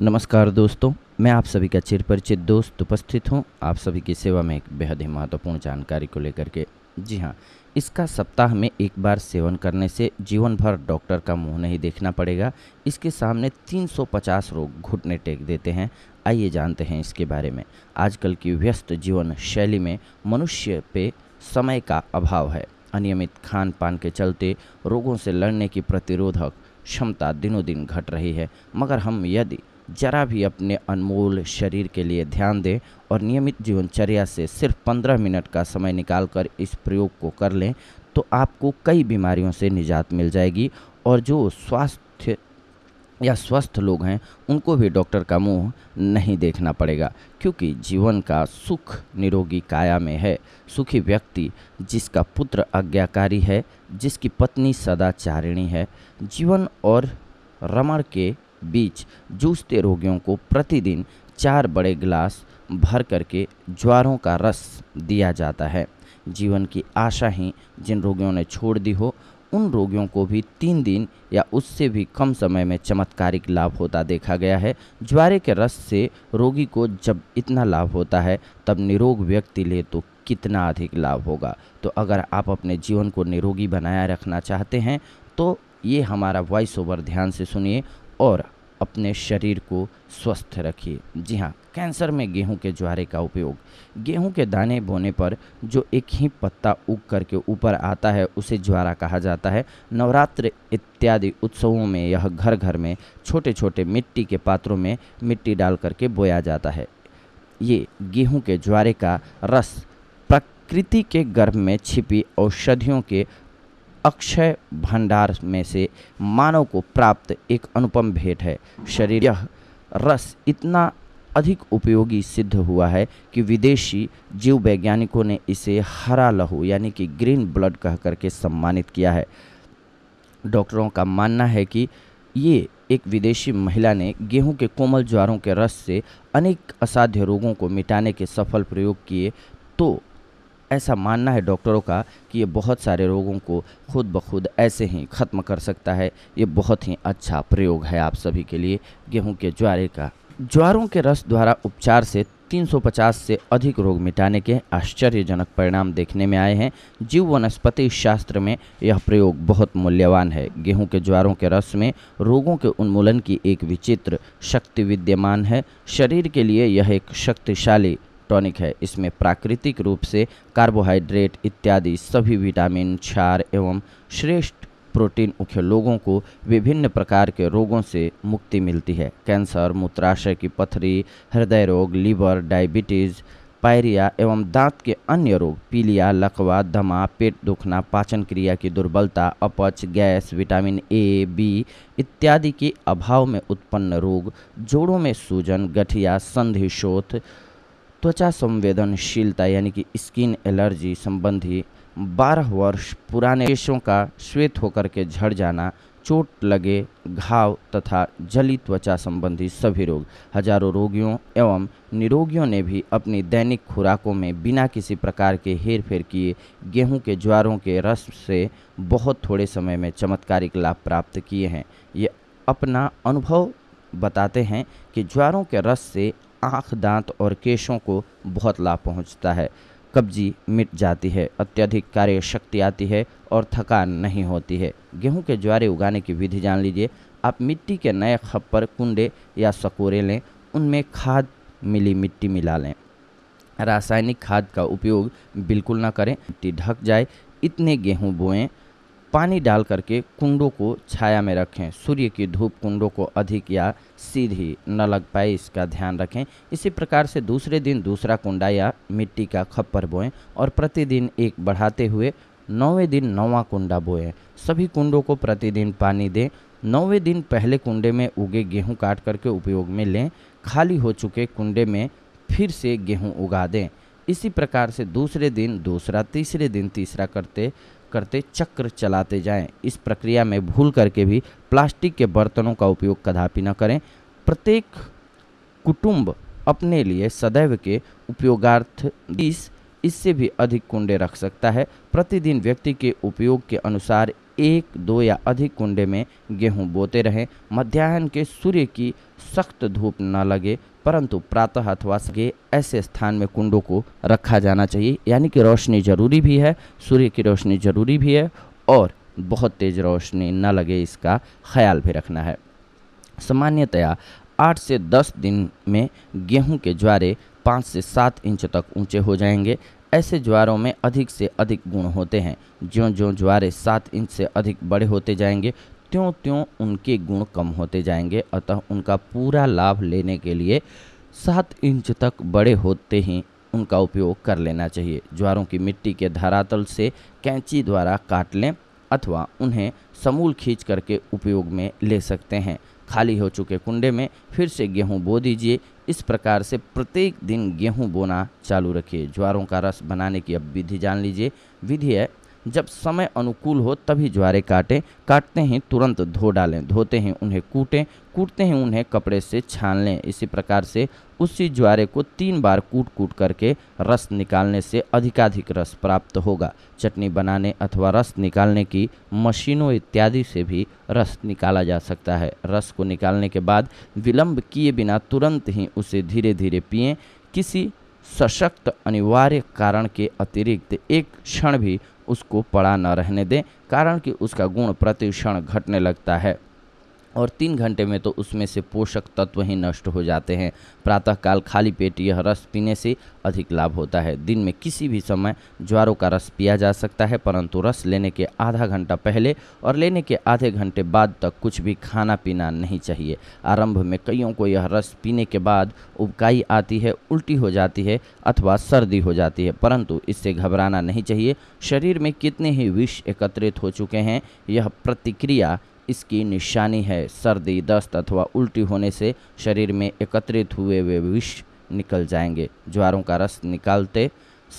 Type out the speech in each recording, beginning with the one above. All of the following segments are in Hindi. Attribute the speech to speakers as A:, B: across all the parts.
A: नमस्कार दोस्तों मैं आप सभी का चिर परिचित दोस्त उपस्थित हूँ आप सभी की सेवा में एक बेहद ही महत्वपूर्ण जानकारी को लेकर के जी हाँ इसका सप्ताह में एक बार सेवन करने से जीवन भर डॉक्टर का मुंह नहीं देखना पड़ेगा इसके सामने 350 रोग घुटने टेक देते हैं आइए जानते हैं इसके बारे में आजकल की व्यस्त जीवन शैली में मनुष्य पे समय का अभाव है अनियमित खान पान के चलते रोगों से लड़ने की प्रतिरोधक क्षमता दिनों दिन घट रही है मगर हम यदि जरा भी अपने अनमोल शरीर के लिए ध्यान दें और नियमित जीवनचर्या से सिर्फ 15 मिनट का समय निकालकर इस प्रयोग को कर लें तो आपको कई बीमारियों से निजात मिल जाएगी और जो स्वास्थ्य या स्वस्थ लोग हैं उनको भी डॉक्टर का मुंह नहीं देखना पड़ेगा क्योंकि जीवन का सुख निरोगी काया में है सुखी व्यक्ति जिसका पुत्र आज्ञाकारी है जिसकी पत्नी सदाचारिणी है जीवन और रमण के बीच जूझते रोगियों को प्रतिदिन चार बड़े गिलास भर करके ज्वारों का रस दिया जाता है जीवन की आशा ही जिन रोगियों ने छोड़ दी हो उन रोगियों को भी तीन दिन या उससे भी कम समय में चमत्कारिक लाभ होता देखा गया है ज्वारे के रस से रोगी को जब इतना लाभ होता है तब निरोग व्यक्ति ले तो कितना अधिक लाभ होगा तो अगर आप अपने जीवन को निरोगी बनाए रखना चाहते हैं तो ये हमारा वॉइस ओवर ध्यान से सुनिए और अपने शरीर को स्वस्थ रखिए जी हाँ कैंसर में गेहूं के ज्वारे का उपयोग गेहूं के दाने बोने पर जो एक ही पत्ता उग करके ऊपर आता है उसे ज्वारा कहा जाता है नवरात्र इत्यादि उत्सवों में यह घर घर में छोटे छोटे मिट्टी के पात्रों में मिट्टी डाल करके बोया जाता है ये गेहूं के ज्वारे का रस प्रकृति के गर्भ में छिपी औषधियों के अक्षय भंडार में से मानव को प्राप्त एक अनुपम भेंट है शरीर यह रस इतना अधिक उपयोगी सिद्ध हुआ है कि विदेशी जीव वैज्ञानिकों ने इसे हरा लहू यानी कि ग्रीन ब्लड कह करके सम्मानित किया है डॉक्टरों का मानना है कि ये एक विदेशी महिला ने गेहूं के कोमल ज्वारों के रस से अनेक असाध्य रोगों को मिटाने के सफल प्रयोग किए तो ऐसा मानना है डॉक्टरों का कि ये बहुत सारे रोगों को खुद ब खुद ऐसे ही ख़त्म कर सकता है ये बहुत ही अच्छा प्रयोग है आप सभी के लिए गेहूँ के ज्वारे का ज्वारों के रस द्वारा उपचार से 350 से अधिक रोग मिटाने के आश्चर्यजनक परिणाम देखने में आए हैं जीव वनस्पति शास्त्र में यह प्रयोग बहुत मूल्यवान है गेहूं के ज्वारों के रस में रोगों के उन्मूलन की एक विचित्र शक्ति विद्यमान है शरीर के लिए यह एक शक्तिशाली टॉनिक है इसमें प्राकृतिक रूप से कार्बोहाइड्रेट इत्यादि सभी विटामिन क्षार एवं श्रेष्ठ प्रोटीन उखे लोगों को विभिन्न प्रकार के रोगों से मुक्ति मिलती है कैंसर मूत्राशय की पथरी हृदय रोग लीवर डायबिटीज़ पायरिया एवं दांत के अन्य रोग पीलिया लकवा दमा पेट दुखना पाचन क्रिया की दुर्बलता अपच गैस विटामिन ए बी इत्यादि के अभाव में उत्पन्न रोग जोड़ों में सूजन गठिया संधिशोथ त्वचा संवेदनशीलता यानी कि स्किन एलर्जी संबंधी 12 वर्ष पुराने केशों का श्वेत होकर के झड़ जाना चोट लगे घाव तथा जली त्वचा संबंधी सभी रोग हजारों रोगियों एवं निरोगियों ने भी अपनी दैनिक खुराकों में बिना किसी प्रकार के हेर फेर किए गेहूं के ज्वारों के रस से बहुत थोड़े समय में चमत्कारिक लाभ प्राप्त किए हैं ये अपना अनुभव बताते हैं कि ज्वारों के रस से आँख दांत और केशों को बहुत लाभ पहुँचता है कब्जी मिट जाती है अत्यधिक कार्य शक्ति आती है और थकान नहीं होती है गेहूं के ज्वारे उगाने की विधि जान लीजिए आप मिट्टी के नए खप्पर कुंडे या सकोरे लें उनमें खाद मिली मिट्टी मिला लें रासायनिक खाद का उपयोग बिल्कुल ना करें मिट्टी ढक जाए इतने गेहूं बोएं पानी डाल करके कुंडों को छाया में रखें सूर्य की धूप कुंडों को अधिक या सीधी न लग पाए इसका ध्यान रखें इसी प्रकार से दूसरे दिन दूसरा कुंडा या मिट्टी का खप्पर बोएं और प्रतिदिन एक बढ़ाते हुए नौवें दिन नौवा कुंडा बोएं सभी कुंडों को प्रतिदिन पानी दें नौवें दिन पहले कुंडे में उगे गेहूँ काट करके उपयोग में लें खाली हो चुके कुंडे में फिर से गेहूँ उगा दें इसी प्रकार से दूसरे दिन दूसरा तीसरे दिन तीसरा करते करते चक्र चलाते जाएं। इस प्रक्रिया में भूल करके भी प्लास्टिक के बर्तनों का उपयोग कदापि न करें प्रत्येक कुटुंब अपने लिए सदैव के उपयोगार्थ बीस इससे भी अधिक कुंडे रख सकता है प्रतिदिन व्यक्ति के उपयोग के अनुसार एक दो या अधिक कुंडे में गेहूं बोते रहें मध्याह्न के सूर्य की सख्त धूप न लगे परंतु प्रातः अथवा सके ऐसे स्थान में कुंडों को रखा जाना चाहिए यानी कि रोशनी ज़रूरी भी है सूर्य की रोशनी ज़रूरी भी है और बहुत तेज़ रोशनी न लगे इसका ख्याल भी रखना है सामान्यतया आठ से दस दिन में गेहूं के ज्वारे पाँच से सात इंच तक ऊंचे हो जाएंगे ऐसे ज्वारों में अधिक से अधिक गुण होते हैं जो जो ज्वारे सात इंच से अधिक बड़े होते जाएंगे त्यों त्यों उनके गुण कम होते जाएंगे अतः उनका पूरा लाभ लेने के लिए सात इंच तक बड़े होते ही उनका उपयोग कर लेना चाहिए ज्वारों की मिट्टी के धरातल से कैंची द्वारा काट लें अथवा उन्हें समूल खींच करके उपयोग में ले सकते हैं खाली हो चुके कुंडे में फिर से गेहूं बो दीजिए इस प्रकार से प्रत्येक दिन गेहूं बोना चालू रखिए ज्वारों का रस बनाने की अब विधि जान लीजिए विधि है जब समय अनुकूल हो तभी ज्वारे काटें काटते हैं तुरंत धो डालें धोते हैं उन्हें कूटें कूटते हैं उन्हें कपड़े से छान लें इसी प्रकार से उसी ज्वारे को तीन बार कूट कूट करके रस निकालने से अधिकाधिक रस प्राप्त होगा चटनी बनाने अथवा रस निकालने की मशीनों इत्यादि से भी रस निकाला जा सकता है रस को निकालने के बाद विलंब किए बिना तुरंत ही उसे धीरे धीरे पिए किसी सशक्त अनिवार्य कारण के अतिरिक्त एक क्षण भी उसको पड़ा न रहने दें कारण कि उसका गुण प्रति क्षण घटने लगता है और तीन घंटे में तो उसमें से पोषक तत्व ही नष्ट हो जाते हैं प्रातःकाल खाली पेट यह रस पीने से अधिक लाभ होता है दिन में किसी भी समय ज्वारों का रस पिया जा सकता है परंतु रस लेने के आधा घंटा पहले और लेने के आधे घंटे बाद तक कुछ भी खाना पीना नहीं चाहिए आरंभ में कईयों को यह रस पीने के बाद उबकाई आती है उल्टी हो जाती है अथवा सर्दी हो जाती है परंतु इससे घबराना नहीं चाहिए शरीर में कितने ही विष एकत्रित हो चुके हैं यह प्रतिक्रिया इसकी निशानी है सर्दी दस्त अथवा उल्टी होने से शरीर में एकत्रित हुए वे विष निकल जाएंगे ज्वारों का रस निकालते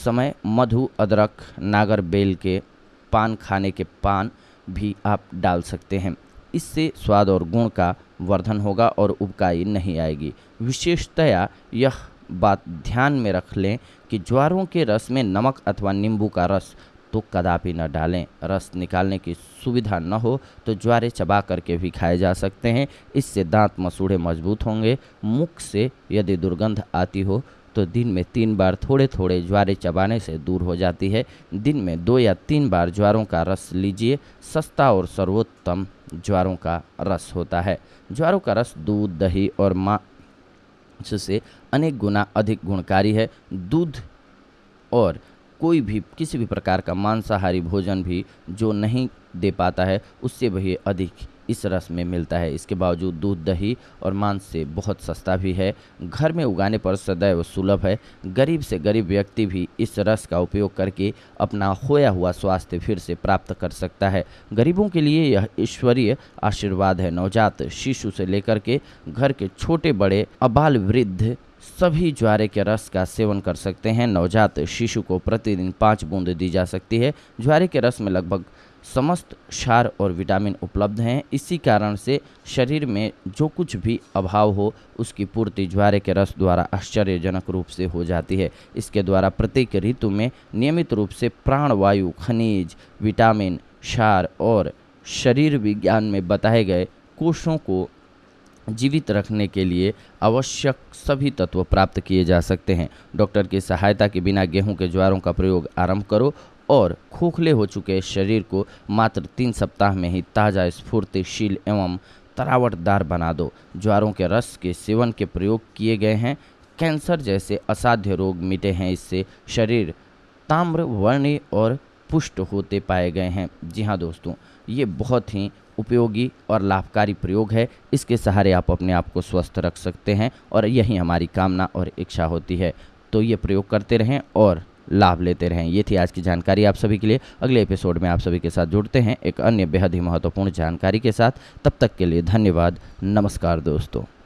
A: समय मधु अदरक नागर बेल के पान खाने के पान भी आप डाल सकते हैं इससे स्वाद और गुण का वर्धन होगा और उबकाई नहीं आएगी विशेषतया यह बात ध्यान में रख लें कि ज्वारों के रस में नमक अथवा नींबू का रस तो कदापि न डालें रस निकालने की सुविधा न हो तो ज्वारे चबा करके भी खाए जा सकते हैं इससे दांत मसूड़े मजबूत होंगे मुख से यदि दुर्गंध आती हो तो दिन में तीन बार थोड़े थोड़े ज्वारे चबाने से दूर हो जाती है दिन में दो या तीन बार ज्वारों का रस लीजिए सस्ता और सर्वोत्तम ज्वारों का रस होता है ज्वारों का रस दूध दही और मांस से अनेक गुना अधिक गुणकारी है दूध और कोई भी किसी भी प्रकार का मांसाहारी भोजन भी जो नहीं दे पाता है उससे भी अधिक इस रस में मिलता है इसके बावजूद दूध दही और मांस से बहुत सस्ता भी है घर में उगाने पर सदैव सुलभ है गरीब से गरीब व्यक्ति भी इस रस का उपयोग करके अपना खोया हुआ स्वास्थ्य फिर से प्राप्त कर सकता है गरीबों के लिए यह ईश्वरीय आशीर्वाद है नवजात शिशु से लेकर के घर के छोटे बड़े अबाल वृद्ध सभी ज्वारे के रस का सेवन कर सकते हैं नवजात शिशु को प्रतिदिन पाँच बूंद दी जा सकती है ज्वारे के रस में लगभग समस्त क्षार और विटामिन उपलब्ध हैं इसी कारण से शरीर में जो कुछ भी अभाव हो उसकी पूर्ति ज्वारे के रस द्वारा आश्चर्यजनक रूप से हो जाती है इसके द्वारा प्रत्येक ऋतु में नियमित रूप से प्राणवायु खनिज विटामिन क्षार और शरीर विज्ञान में बताए गए कोषों को जीवित रखने के लिए आवश्यक सभी तत्व प्राप्त किए जा सकते हैं डॉक्टर की सहायता के बिना गेहूं के ज्वारों का प्रयोग आरंभ करो और खोखले हो चुके शरीर को मात्र तीन सप्ताह में ही ताज़ा स्फूर्तिशील एवं तरावटदार बना दो ज्वारों के रस के सेवन के प्रयोग किए गए हैं कैंसर जैसे असाध्य रोग मिटे हैं इससे शरीर ताम्र वर्णी और पुष्ट होते पाए गए हैं जी हाँ दोस्तों ये बहुत ही उपयोगी और लाभकारी प्रयोग है इसके सहारे आप अपने आप को स्वस्थ रख सकते हैं और यही हमारी कामना और इच्छा होती है तो ये प्रयोग करते रहें और लाभ लेते रहें ये थी आज की जानकारी आप सभी के लिए अगले एपिसोड में आप सभी के साथ जुड़ते हैं एक अन्य बेहद ही महत्वपूर्ण जानकारी के साथ तब तक के लिए धन्यवाद नमस्कार दोस्तों